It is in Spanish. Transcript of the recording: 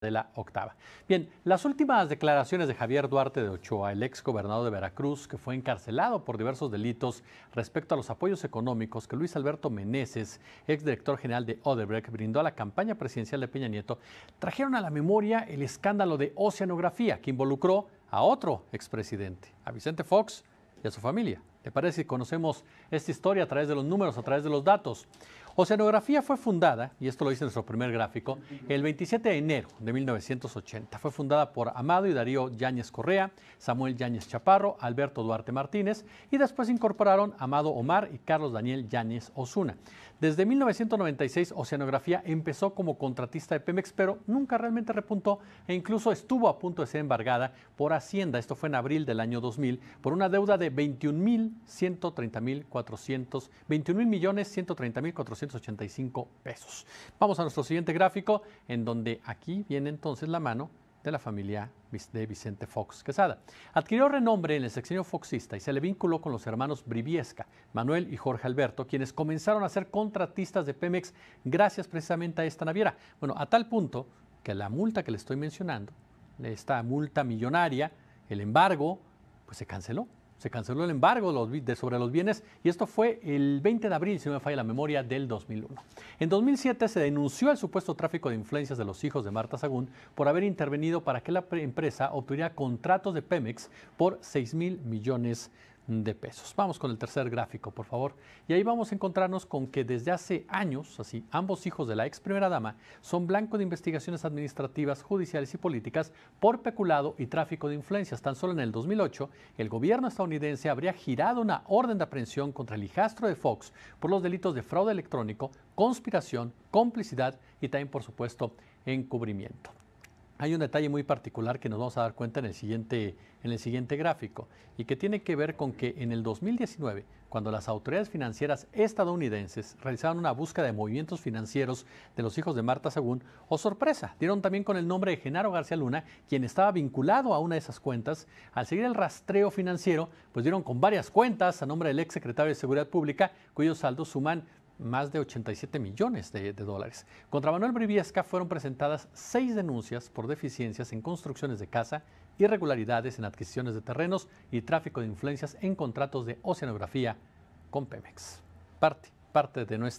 de la octava. Bien, las últimas declaraciones de Javier Duarte de Ochoa, el ex gobernador de Veracruz, que fue encarcelado por diversos delitos respecto a los apoyos económicos que Luis Alberto Meneses, ex director general de Odebrecht, brindó a la campaña presidencial de Peña Nieto, trajeron a la memoria el escándalo de oceanografía que involucró a otro expresidente, a Vicente Fox y a su familia. ¿Le parece que conocemos esta historia a través de los números, a través de los datos? Oceanografía fue fundada, y esto lo dice nuestro primer gráfico, el 27 de enero de 1980. Fue fundada por Amado y Darío Yáñez Correa, Samuel Yáñez Chaparro, Alberto Duarte Martínez y después incorporaron Amado Omar y Carlos Daniel Yáñez Osuna. Desde 1996 Oceanografía empezó como contratista de Pemex, pero nunca realmente repuntó e incluso estuvo a punto de ser embargada por Hacienda. Esto fue en abril del año 2000 por una deuda de 21 mil 130 mil mil millones 130 mil 400 pesos. Vamos a nuestro siguiente gráfico, en donde aquí viene entonces la mano de la familia de Vicente Fox Quesada. Adquirió renombre en el sexenio foxista y se le vinculó con los hermanos Briviesca, Manuel y Jorge Alberto, quienes comenzaron a ser contratistas de Pemex gracias precisamente a esta naviera. Bueno, a tal punto que la multa que le estoy mencionando, esta multa millonaria, el embargo, pues se canceló se canceló el embargo sobre los bienes y esto fue el 20 de abril, si no me falla la memoria, del 2001. En 2007 se denunció el supuesto tráfico de influencias de los hijos de Marta Sagún por haber intervenido para que la empresa obtuviera contratos de Pemex por 6 mil millones de de pesos. Vamos con el tercer gráfico, por favor. Y ahí vamos a encontrarnos con que desde hace años, así, ambos hijos de la ex primera dama son blanco de investigaciones administrativas, judiciales y políticas por peculado y tráfico de influencias. Tan solo en el 2008, el gobierno estadounidense habría girado una orden de aprehensión contra el hijastro de Fox por los delitos de fraude electrónico, conspiración, complicidad y también, por supuesto, encubrimiento hay un detalle muy particular que nos vamos a dar cuenta en el siguiente, en el siguiente gráfico y que tiene que ver con que en el 2019, cuando las autoridades financieras estadounidenses realizaron una búsqueda de movimientos financieros de los hijos de Marta Según, o oh, sorpresa, dieron también con el nombre de Genaro García Luna, quien estaba vinculado a una de esas cuentas, al seguir el rastreo financiero, pues dieron con varias cuentas a nombre del ex secretario de Seguridad Pública, cuyos saldos suman más de 87 millones de, dólares. Contra Manuel Briviesca fueron presentadas seis denuncias por deficiencias en construcciones de casa, irregularidades en adquisiciones de terrenos y tráfico de influencias en contratos de oceanografía con Pemex. Parte, parte de nuestra.